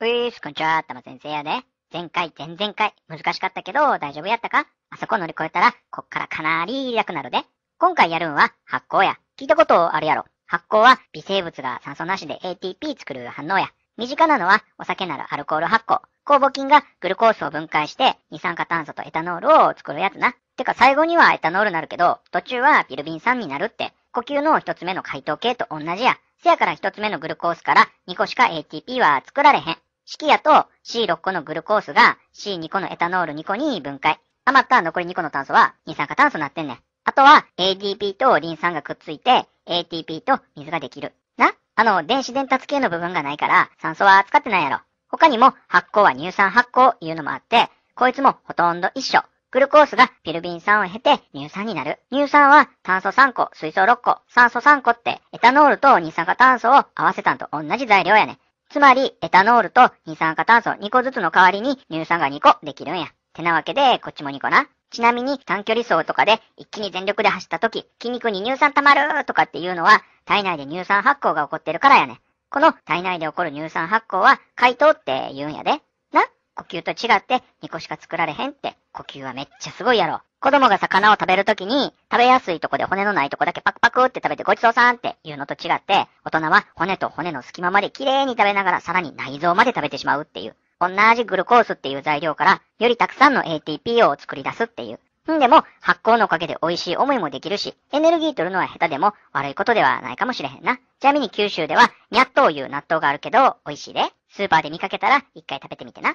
ういーす、こんにちは、たま先生やで。前回、前々回、難しかったけど、大丈夫やったかあそこ乗り越えたら、こっからかなり楽なるで。今回やるんは、発酵や。聞いたことあるやろ。発酵は、微生物が酸素なしで ATP 作る反応や。身近なのは、お酒ならアルコール発酵。酵母菌がグルコースを分解して、二酸化炭素とエタノールを作るやつな。てか最後にはエタノールなるけど、途中はビルビン酸になるって、呼吸の一つ目の解凍系と同じや。せやから一つ目のグルコースから2個しか ATP は作られへん。式やと C6 個のグルコースが C2 個のエタノール2個に分解。余った残り2個の炭素は二酸化炭素になってんねん。あとは ADP とリン酸がくっついて ATP と水ができる。なあの、電子伝達系の部分がないから酸素は扱ってないやろ。他にも発酵は乳酸発酵いうのもあって、こいつもほとんど一緒。グルコースがピルビン酸を経て乳酸になる。乳酸は炭素3個、水素6個、酸素3個ってエタノールと二酸化炭素を合わせたんと同じ材料やねつまり、エタノールと二酸化炭素2個ずつの代わりに乳酸が2個できるんや。てなわけで、こっちも2個な。ちなみに短距離走とかで一気に全力で走った時、筋肉に乳酸溜まるとかっていうのは、体内で乳酸発酵が起こってるからやね。この体内で起こる乳酸発酵は、解凍って言うんやで。な呼吸と違って2個しか作られへんって、呼吸はめっちゃすごいやろ。子供が魚を食べるときに、食べやすいとこで骨のないとこだけパクパクって食べてごちそうさんっていうのと違って、大人は骨と骨の隙間まで綺麗に食べながらさらに内臓まで食べてしまうっていう。同じグルコースっていう材料から、よりたくさんの ATP を作り出すっていう。んでも、発酵のおかげで美味しい思いもできるし、エネルギー取るのは下手でも悪いことではないかもしれへんな。ちなみに九州では、にャッとういう納豆があるけど、美味しいで。スーパーで見かけたら、一回食べてみてな。